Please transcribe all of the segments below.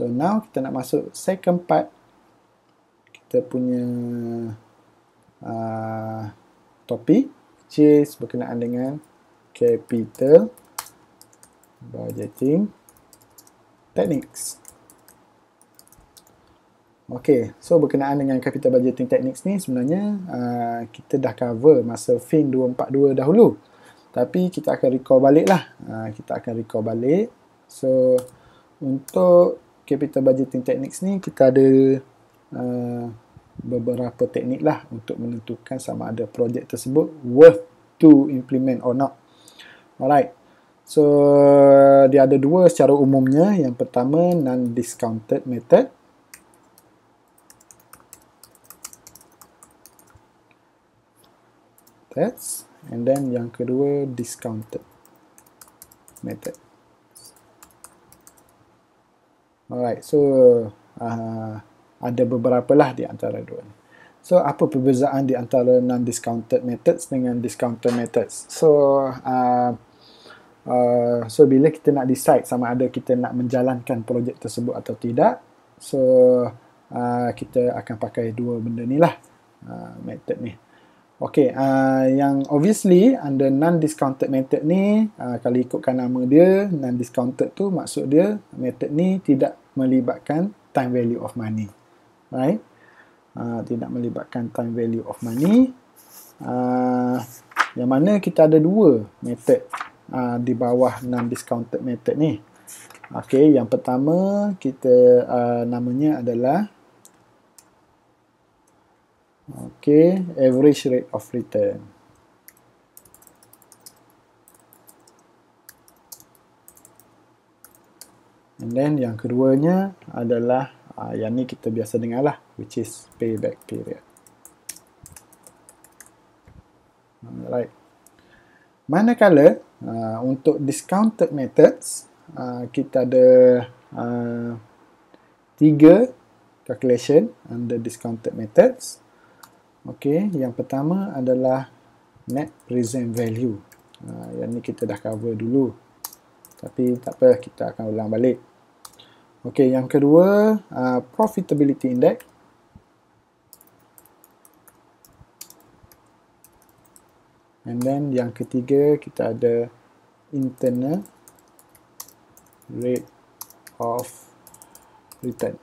So now kita nak masuk second part kita punya uh, topik which is berkenaan dengan capital budgeting techniques. Okay, so berkenaan dengan capital budgeting techniques ni sebenarnya uh, kita dah cover masa fin 242 dahulu. Tapi kita akan recall balik lah. Uh, kita akan recall balik. So, untuk capital budgeting techniques ni kita ada uh, beberapa teknik lah untuk menentukan sama ada projek tersebut worth to implement or not. Alright. So, dia ada dua secara umumnya. Yang pertama, non-discounted method. That's. And then yang kedua, discounted method. Alright, so uh, ada beberapa lah di antara dua. So apa perbezaan di antara non-discounted methods dengan discounted methods? So uh, Uh, so bila kita nak decide sama ada kita nak menjalankan projek tersebut atau tidak so uh, kita akan pakai dua benda ni lah uh, method ni Okay, uh, yang obviously under non-discounted method ni, uh, kalau ikutkan nama dia, non-discounted tu maksud dia method ni tidak melibatkan time value of money. Right? Uh, tidak melibatkan time value of money. Uh, yang mana kita ada dua method uh, di bawah non-discounted method ni. Okay, yang pertama kita uh, namanya adalah okay average rate of return and then yang keduanya adalah uh, yang ni kita biasa dengar lah which is payback period alright manakala uh, untuk discounted methods uh, kita ada uh, tiga calculation under discounted methods Okey, yang pertama adalah net present value. Uh, yang ni kita dah cover dulu. Tapi tak apa, kita akan ulang balik. Okey, yang kedua, uh, profitability index. And then yang ketiga, kita ada internal rate of return.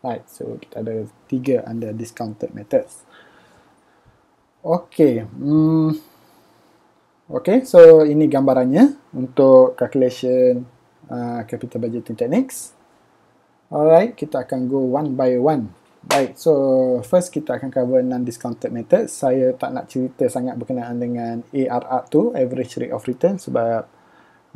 Right, so kita ada tiga under discounted methods. Okey. Hmm. Okey, so ini gambarannya untuk calculation uh, capital budgeting techniques. Alright, kita akan go one by one. Baik, so first kita akan cover non-discounted method. Saya tak nak cerita sangat berkenaan dengan ARR tu, average rate of return sebab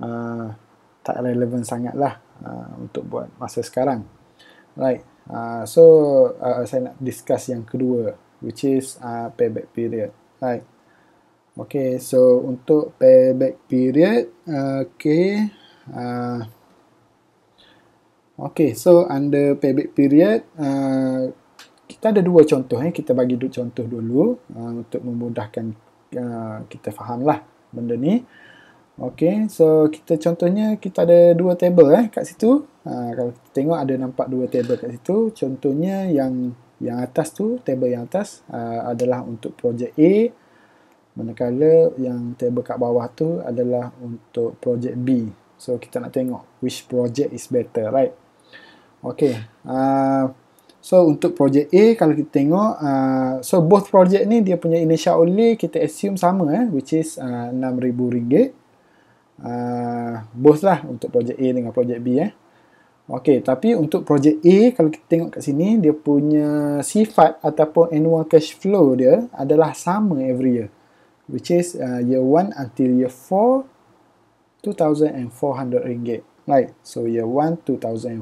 uh, tak relevan sangatlah uh, untuk buat masa sekarang. Right. Uh, so uh, saya nak discuss yang kedua which is uh, payback period right okay so untuk payback period uh, okay uh, okay so under payback period uh, kita ada dua contoh eh. kita bagi dua contoh dulu uh, untuk memudahkan uh, kita faham lah benda ni Okay, so kita contohnya kita ada dua table eh kat situ. Ha, kalau kita tengok ada nampak dua table kat situ. Contohnya yang yang atas tu, table yang atas uh, adalah untuk projek A manakala yang table kat bawah tu adalah untuk projek B. So kita nak tengok which project is better, right? Okay. Uh, so untuk projek A kalau kita tengok uh, so both projek ni dia punya initial only kita assume sama eh which is uh, RM6000. Uh, both lah untuk projek A dengan projek B eh. Okey, tapi untuk projek A kalau kita tengok kat sini dia punya sifat ataupun annual cash flow dia adalah sama every year which is uh, year 1 until year 4 2400 ringgit. Right. So year 1 2004,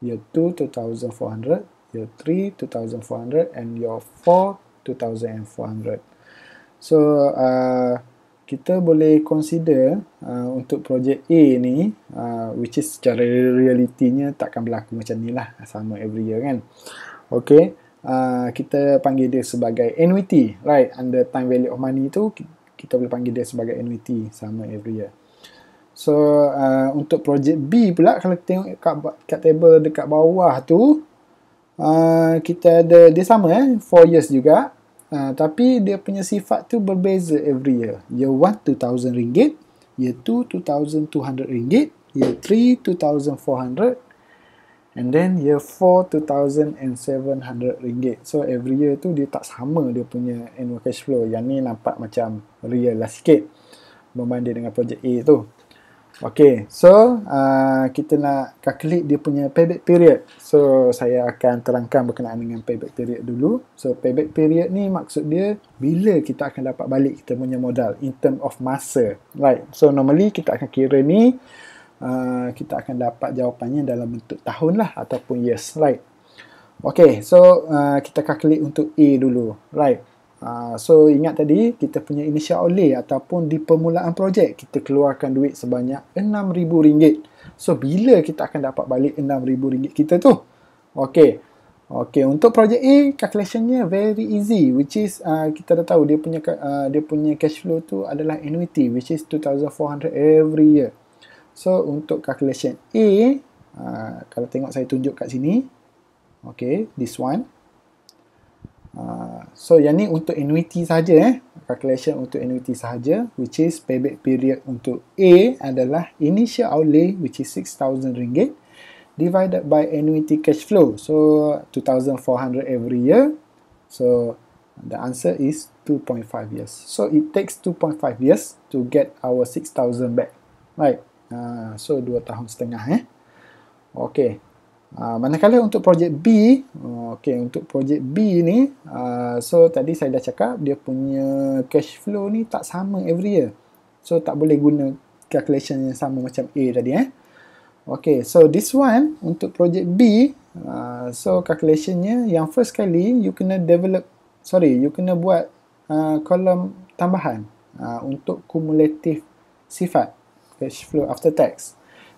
year 2 2400, year 3 2400 and year 4 2400. So uh, kita boleh consider uh, untuk projek A ni uh, which is secara realitinya takkan berlaku macam ni lah sama every year kan ok uh, kita panggil dia sebagai annuity right under time value of money tu kita boleh panggil dia sebagai annuity sama every year so uh, untuk projek B pula kalau kita tengok kat, kat table dekat bawah tu uh, kita ada dia sama eh 4 years juga Uh, tapi dia punya sifat tu berbeza every year. Year 1, 2,000 ringgit. Year 2, 2,200 ringgit. Year 3, 2,400. And then year 4, 2,700 ringgit. So every year tu dia tak sama dia punya annual cash flow. Yang ni nampak macam real lah sikit. Berbanding dengan projek A tu. Okay, so uh, kita nak calculate dia punya payback period. So, saya akan terangkan berkenaan dengan payback period dulu. So, payback period ni maksud dia bila kita akan dapat balik kita punya modal in term of masa. Right, so normally kita akan kira ni uh, kita akan dapat jawapannya dalam bentuk tahun lah ataupun years. Right, okay, so uh, kita calculate untuk A dulu. Right, Ah, so ingat tadi kita punya initial outlay ataupun di permulaan projek kita keluarkan duit sebanyak RM6,000. So bila kita akan dapat balik RM6,000 kita tu? Okay. Okay, untuk projek A, calculationnya very easy which is uh, kita dah tahu dia punya uh, dia punya cash flow tu adalah annuity which is 2400 every year. So untuk calculation A, uh, kalau tengok saya tunjuk kat sini. Okay, this one. Ah, so yang ni untuk annuity saja eh calculation untuk annuity saja which is payback period untuk A adalah initial outlay which is 6000 ringgit divided by annuity cash flow so 2400 every year so the answer is 2.5 years so it takes 2.5 years to get our 6000 back right uh, so 2 tahun setengah eh okay Uh, manakala untuk projek B, oh, okay, untuk projek B ni, uh, so tadi saya dah cakap dia punya cash flow ni tak sama every year. So tak boleh guna calculation yang sama macam A tadi eh. Okay, so this one untuk projek B, uh, so calculationnya yang first kali you kena develop, sorry, you kena buat uh, kolom tambahan uh, untuk cumulative sifat cash flow after tax.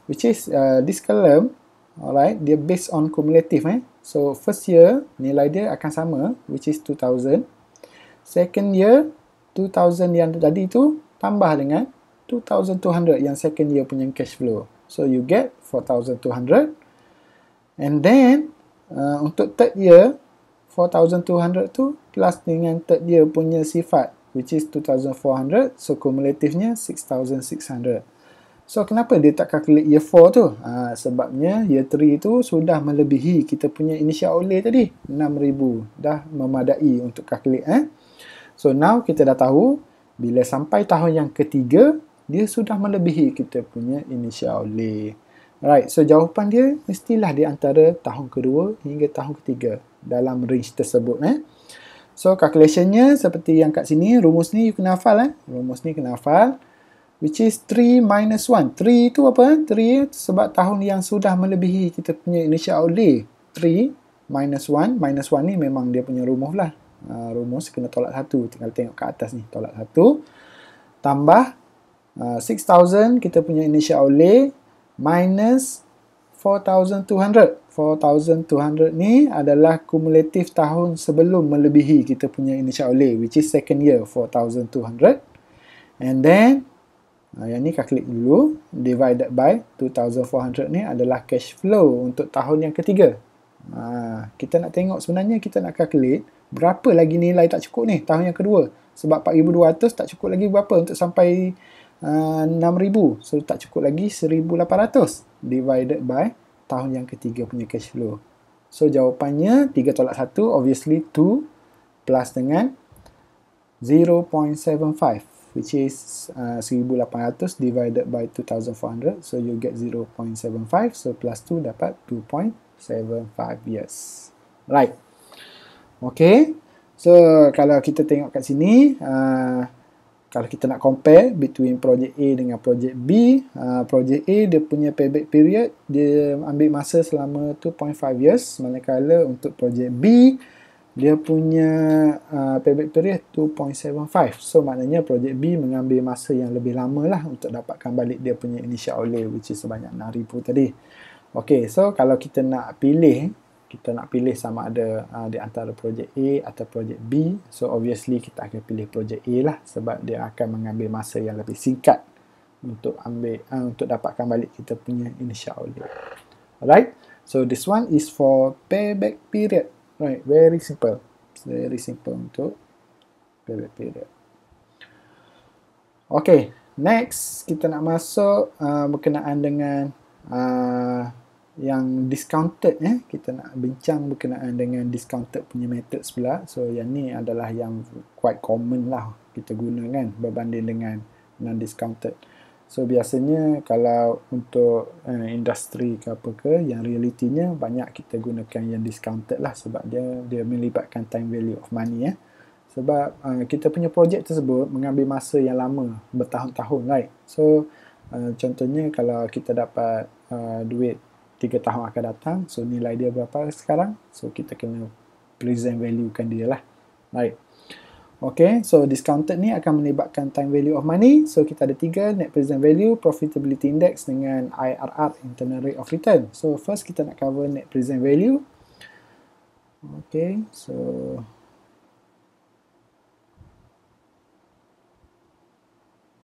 Which is uh, this column Alright, dia based on cumulative eh. So first year nilai dia akan sama which is 2000. Second year 2000 yang tadi tu tambah dengan 2200 yang second year punya cash flow. So you get 4200. And then uh, untuk third year 4200 tu plus dengan third year punya sifat which is 2400 so cumulative-nya 6600. So kenapa dia tak calculate year 4 tu? Ha, sebabnya year 3 tu sudah melebihi kita punya initial outlay tadi. 6,000 dah memadai untuk calculate. Eh? So now kita dah tahu bila sampai tahun yang ketiga, dia sudah melebihi kita punya initial outlay. Right, so jawapan dia mestilah di antara tahun kedua hingga tahun ketiga dalam range tersebut. Eh? So calculationnya seperti yang kat sini, rumus ni you kena hafal. Eh? Rumus ni kena hafal which is 3 minus 1. 3 tu apa? 3 sebab tahun yang sudah melebihi kita punya initial outlay. 3 minus 1. Minus 1 ni memang dia punya rumus lah. Uh, ah, rumus kena tolak 1. Tinggal tengok ke atas ni. Tolak 1. Tambah uh, ah, 6,000 kita punya initial outlay. Minus 4,200. 4,200 ni adalah kumulatif tahun sebelum melebihi kita punya initial outlay. Which is second year. 4,200. And then... Ha, yang ni klik dulu divided by 2400 ni adalah cash flow untuk tahun yang ketiga ha, kita nak tengok sebenarnya kita nak calculate berapa lagi nilai tak cukup ni tahun yang kedua sebab 4200 tak cukup lagi berapa untuk sampai ha, uh, 6000 so tak cukup lagi 1800 divided by tahun yang ketiga punya cash flow so jawapannya 3 tolak 1 obviously 2 plus dengan 0.75 which is uh, 1800 divided by 2400 so you get 0.75 so plus 2 dapat 2.75 years right okay so kalau kita tengok kat sini uh, kalau kita nak compare between project A dengan project B uh, project A dia punya payback period dia ambil masa selama 2.5 years manakala untuk project B uh, dia punya uh, payback period 2.75 so maknanya projek B mengambil masa yang lebih lama lah untuk dapatkan balik dia punya initial outlay which is sebanyak 6,000 tadi ok so kalau kita nak pilih kita nak pilih sama ada uh, di antara projek A atau projek B so obviously kita akan pilih projek A lah sebab dia akan mengambil masa yang lebih singkat untuk ambil uh, untuk dapatkan balik kita punya initial outlay alright so this one is for payback period right very simple very simple untuk period period okay next kita nak masuk uh, berkenaan dengan uh, yang discounted eh kita nak bincang berkenaan dengan discounted punya method pula so yang ni adalah yang quite common lah kita gunakan berbanding dengan non discounted uh, So biasanya kalau untuk uh, industri ke apa ke yang realitinya banyak kita gunakan yang discounted lah sebab dia dia melibatkan time value of money eh. Sebab uh, kita punya projek tersebut mengambil masa yang lama bertahun-tahun right. So uh, contohnya kalau kita dapat uh, duit tiga tahun akan datang so nilai dia berapa sekarang? So kita kena present value kan dia lah. Right. Okay, so discounted ni akan melibatkan time value of money. So kita ada tiga, net present value, profitability index dengan IRR, internal rate of return. So first kita nak cover net present value. Okay, so